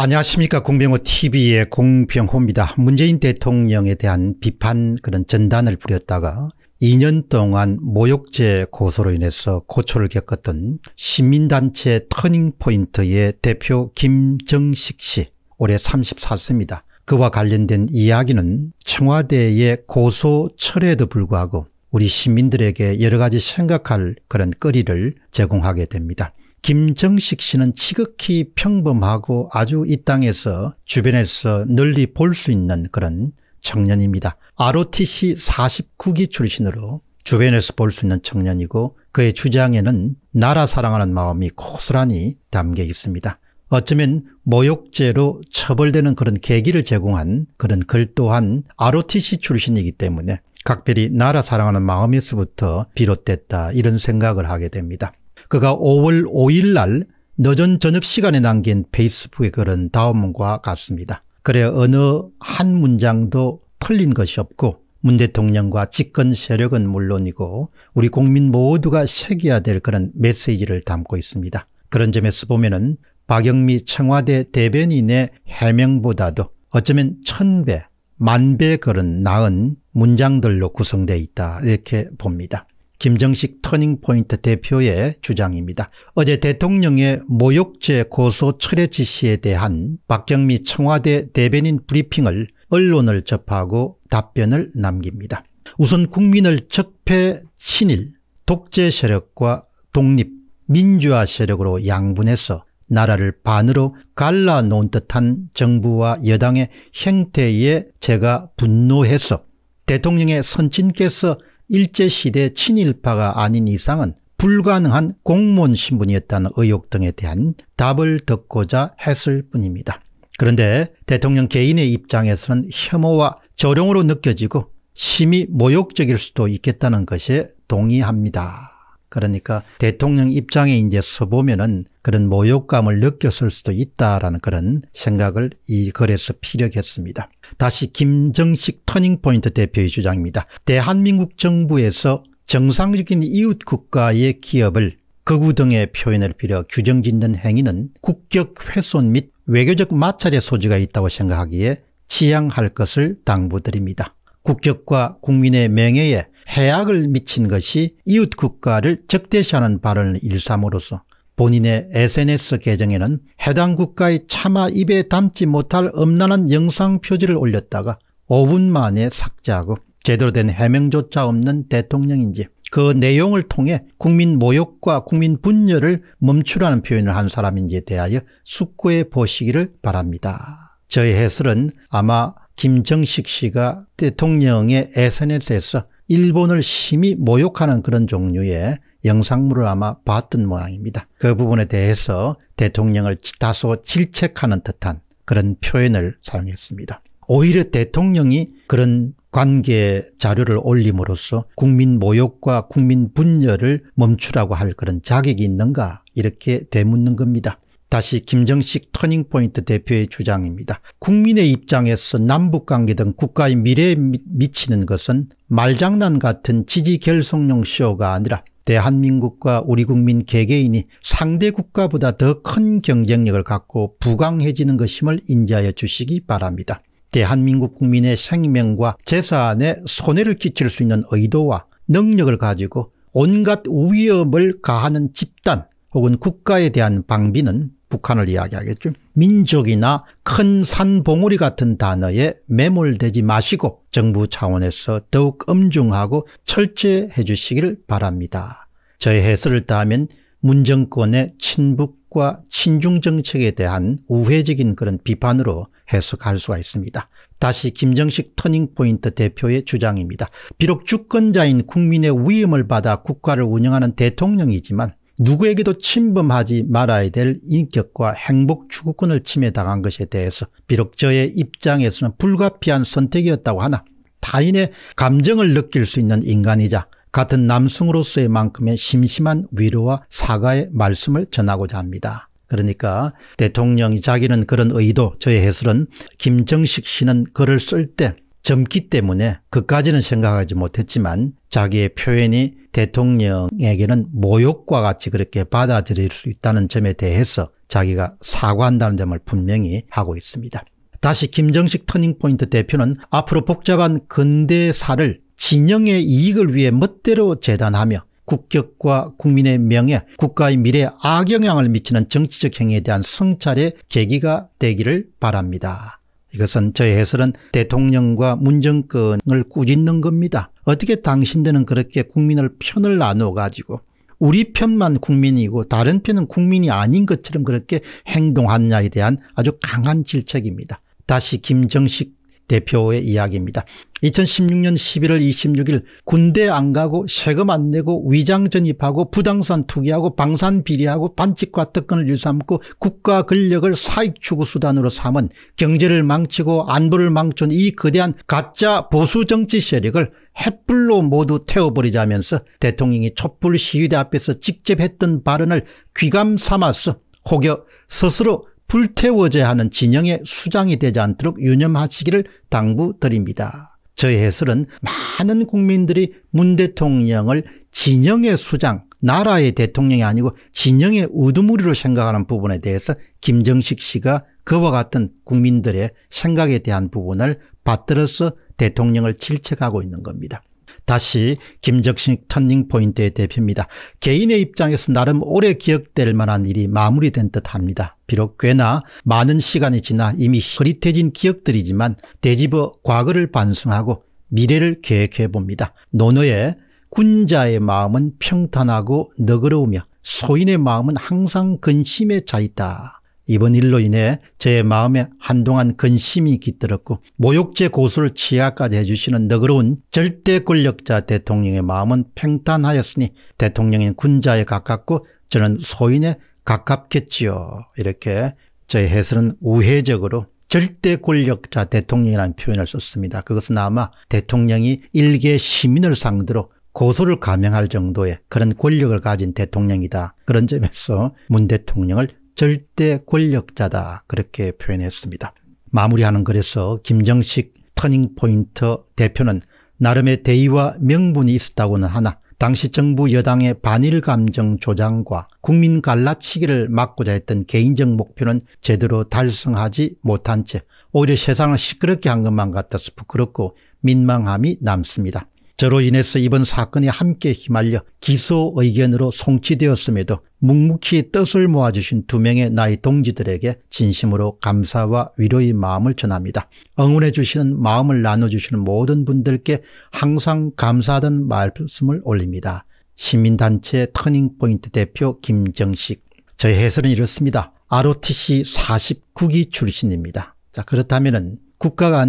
안녕하십니까. 공병호 TV의 공병호입니다. 문재인 대통령에 대한 비판 그런 전단을 부렸다가 2년 동안 모욕죄 고소로 인해서 고초를 겪었던 시민단체 터닝포인트의 대표 김정식 씨 올해 34세입니다. 그와 관련된 이야기는 청와대의 고소 철회에도 불구하고 우리 시민들에게 여러 가지 생각할 그런 거리를 제공하게 됩니다. 김정식 씨는 지극히 평범하고 아주 이 땅에서 주변에서 널리 볼 수 있는 그런 청년입니다. ROTC 49기 출신으로 주변에서 볼 수 있는 청년이고 그의 주장에는 나라 사랑하는 마음이 고스란히 담겨 있습니다. 어쩌면 모욕죄로 처벌되는 그런 계기를 제공한 그런 글 또한 ROTC 출신이기 때문에 각별히 나라 사랑하는 마음에서부터 비롯됐다 이런 생각을 하게 됩니다. 그가 5월 5일 날 늦은 저녁 시간에 남긴 페이스북에 글은 다음과 같습니다. 그래 어느 한 문장도 틀린 것이 없고 문 대통령과 집권 세력은 물론이고 우리 국민 모두가 새겨야 될 그런 메시지를 담고 있습니다. 그런 점에서 보면 은 박영미 청와대 대변인의 해명보다도 어쩌면 천배, 만배 그런 나은 문장들로 구성되어 있다 이렇게 봅니다. 김정식 터닝포인트 대표의 주장입니다. 어제 대통령의 모욕죄 고소 철회 지시에 대한 박경미 청와대 대변인 브리핑을 언론을 접하고 답변을 남깁니다. 우선 국민을 적폐 친일 독재 세력과 독립 민주화 세력으로 양분해서 나라를 반으로 갈라놓은 듯한 정부와 여당의 행태에 제가 분노해서 대통령의 선친께서 일제시대 친일파가 아닌 이상은 불가능한 공무원 신분이었다는 의혹 등에 대한 답을 듣고자 했을 뿐입니다. 그런데 대통령 개인의 입장에서는 혐오와 저롱으로 느껴지고 심히 모욕적일 수도 있겠다는 것에 동의합니다. 그러니까 대통령 입장에 이제 서보면은 그런 모욕감을 느꼈을 수도 있다라는 그런 생각을 이 글에서 피력했습니다. 다시 김정식 터닝포인트 대표의 주장입니다. 대한민국 정부에서 정상적인 이웃 국가의 기업을 거구 등의 표현을 빌어 규정짓는 행위는 국격 훼손 및 외교적 마찰의 소지가 있다고 생각하기에 지양할 것을 당부드립니다. 국격과 국민의 명예에 해악을 미친 것이 이웃 국가를 적대시하는 발언을 일삼으로써 본인의 SNS 계정에는 해당 국가의 차마 입에 담지 못할 음란한 영상 표지를 올렸다가 5분 만에 삭제하고 제대로 된 해명조차 없는 대통령인지 그 내용을 통해 국민 모욕과 국민 분열을 멈추라는 표현을 한 사람인지에 대하여 숙고해 보시기를 바랍니다. 저의 해설은 아마 김정식 씨가 대통령의 SNS에서 일본을 심히 모욕하는 그런 종류의 영상물을 아마 봤던 모양입니다. 그 부분에 대해서 대통령을 다소 질책하는 듯한 그런 표현을 사용했습니다. 오히려 대통령이 그런 관계 자료를 올림으로써 국민 모욕과 국민 분열을 멈추라고 할 그런 자격이 있는가 이렇게 되묻는 겁니다. 다시 김정식 터닝포인트 대표의 주장입니다. 국민의 입장에서 남북관계 등 국가의 미래에 미치는 것은 말장난 같은 지지결속용 쇼가 아니라 대한민국과 우리 국민 개개인이 상대 국가보다 더 큰 경쟁력을 갖고 부강해지는 것임을 인지하여 주시기 바랍니다. 대한민국 국민의 생명과 재산에 손해를 끼칠 수 있는 의도와 능력을 가지고 온갖 위협을 가하는 집단 혹은 국가에 대한 방비는 북한을 이야기하겠죠. 민족이나 큰산 봉우리 같은 단어에 매몰되지 마시고 정부 차원에서 더욱 엄중하고 철저해 주시기를 바랍니다. 저의 해설을 따하면 문정권의 친북과 친중 정책에 대한 우회적인 그런 비판으로 해석할 수가 있습니다. 다시 김정식 터닝포인트 대표의 주장입니다. 비록 주권자인 국민의 위임을 받아 국가를 운영하는 대통령이지만 누구에게도 침범하지 말아야 될 인격과 행복 추구권을 침해당한 것에 대해서 비록 저의 입장에서는 불가피한 선택이었다고 하나 타인의 감정을 느낄 수 있는 인간이자 같은 남성으로서의 만큼의 심심한 위로와 사과의 말씀을 전하고자 합니다. 그러니까 대통령이 자기는 그런 의도 저의 해설은 김정식 씨는 글을 쓸때 젊기 때문에 그까지는 생각하지 못했지만 자기의 표현이 대통령에게는 모욕과 같이 그렇게 받아들일 수 있다는 점에 대해서 자기가 사과한다는 점을 분명히 하고 있습니다. 다시 김정식 터닝포인트 대표는 앞으로 복잡한 근대사를 진영의 이익을 위해 멋대로 재단하며 국격과 국민의 명예, 국가의 미래에 악영향을 미치는 정치적 행위에 대한 성찰의 계기가 되기를 바랍니다. 이것은 저의 해설은 대통령과 문정권을 꾸짖는 겁니다. 어떻게 당신들은 그렇게 국민을 편을 나누어 가지고 우리 편만 국민이고 다른 편은 국민이 아닌 것처럼 그렇게 행동하느냐에 대한 아주 강한 질책입니다. 다시 김정식 대표의 이야기입니다. 2016년 11월 26일 군대 안 가고 세금 안 내고 위장 전입하고 부당산 투기하고 방산 비리하고 반칙과 특권을 일삼고 국가 권력을 사익 추구 수단으로 삼은 경제를 망치고 안보를 망춘 이 거대한 가짜 보수 정치 세력을 햇불로 모두 태워버리자면서 대통령이 촛불 시위대 앞에서 직접 했던 발언을 귀감 삼아서 혹여 스스로 불태워져야 하는 진영의 수장이 되지 않도록 유념하시기를 당부드립니다. 저의 해설은 많은 국민들이 문 대통령을 진영의 수장 나라의 대통령이 아니고 진영의 우두머리로 생각하는 부분에 대해서 김정식 씨가 그와 같은 국민들의 생각에 대한 부분을 받들어서 대통령을 질책하고 있는 겁니다. 다시 김적식 터닝포인트의 대표입니다. 개인의 입장에서 나름 오래 기억될 만한 일이 마무리된 듯합니다. 비록 꽤나 많은 시간이 지나 이미 흐릿해진 기억들이지만 되짚어 과거를 반성하고 미래를 계획해 봅니다. 노노의 군자의 마음은 평탄하고 너그러우며 소인의 마음은 항상 근심에 차 있다. 이번 일로 인해 제 마음에 한동안 근심이 깃들었고 모욕죄 고소를 치하까지 해주시는 너그러운 절대 권력자 대통령의 마음은 팽탄하였으니 대통령인 군자에 가깝고 저는 소인에 가깝겠지요. 이렇게 저의 해설은 우회적으로 절대 권력자 대통령이라는 표현을 썼습니다. 그것은 아마 대통령이 일개 시민을 상대로 고소를 감행할 정도의 그런 권력을 가진 대통령이다. 그런 점에서 문 대통령을 절대 권력자다 그렇게 표현했습니다. 마무리하는 글에서 김정식 터닝포인트 대표는 나름의 대의와 명분이 있었다고는 하나 당시 정부 여당의 반일 감정 조장과 국민 갈라치기를 막고자 했던 개인적 목표는 제대로 달성하지 못한 채 오히려 세상을 시끄럽게 한 것만 같아서 부끄럽고 민망함이 남습니다. 저로 인해서 이번 사건이 함께 휘말려 기소 의견으로 송치되었음에도 묵묵히 뜻을 모아주신 두 명의 나의 동지들에게 진심으로 감사와 위로의 마음을 전합니다. 응원해 주시는 마음을 나눠주시는 모든 분들께 항상 감사하던 말씀을 올립니다. 시민단체 터닝포인트 대표 김정식 저의 해설은 이렇습니다. ROTC 49기 출신입니다. 자 그렇다면 국가가 아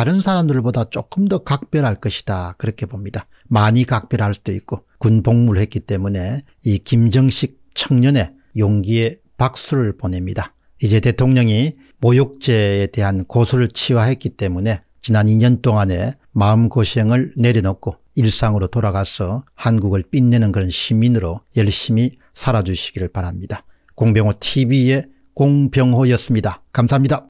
다른 사람들보다 조금 더 각별할 것이다 그렇게 봅니다. 많이 각별할 수도 있고 군 복무를 했기 때문에 이 김정식 청년의 용기에 박수를 보냅니다. 이제 대통령이 모욕죄에 대한 고소를 치화했기 때문에 지난 2년 동안의 마음고생을 내려놓고 일상으로 돌아가서 한국을 빛내는 그런 시민으로 열심히 살아주시기를 바랍니다. 공병호 TV의 공병호였습니다. 감사합니다.